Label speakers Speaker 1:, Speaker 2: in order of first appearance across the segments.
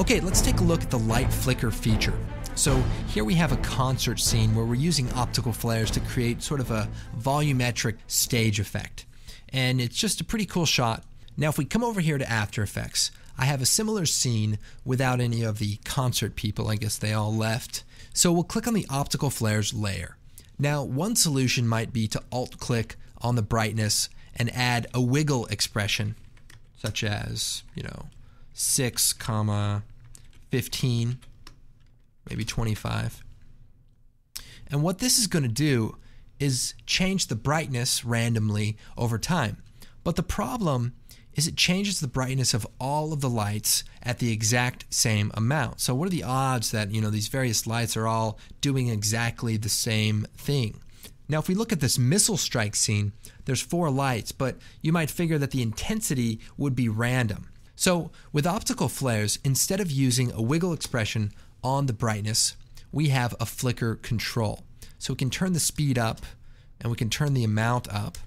Speaker 1: Okay, let's take a look at the light flicker feature. So here we have a concert scene where we're using optical flares to create sort of a volumetric stage effect. And it's just a pretty cool shot. Now if we come over here to After Effects, I have a similar scene without any of the concert people. I guess they all left. So we'll click on the optical flares layer. Now one solution might be to alt click on the brightness and add a wiggle expression such as, you know, 6, comma 15, maybe 25. And what this is going to do is change the brightness randomly over time. But the problem is it changes the brightness of all of the lights at the exact same amount. So what are the odds that, you know, these various lights are all doing exactly the same thing? Now, if we look at this missile strike scene, there's four lights, but you might figure that the intensity would be random. So with optical flares, instead of using a wiggle expression on the brightness, we have a flicker control. So we can turn the speed up and we can turn the amount up.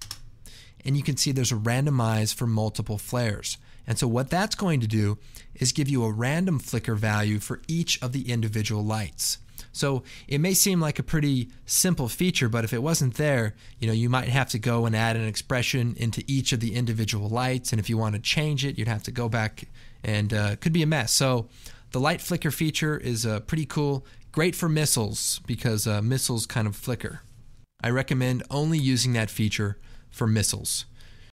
Speaker 1: And you can see there's a randomize for multiple flares. And so what that's going to do is give you a random flicker value for each of the individual lights. So it may seem like a pretty simple feature, but if it wasn't there, you know, you might have to go and add an expression into each of the individual lights. And if you want to change it, you'd have to go back and uh, could be a mess. So the light flicker feature is uh, pretty cool. Great for missiles because uh, missiles kind of flicker. I recommend only using that feature for missiles.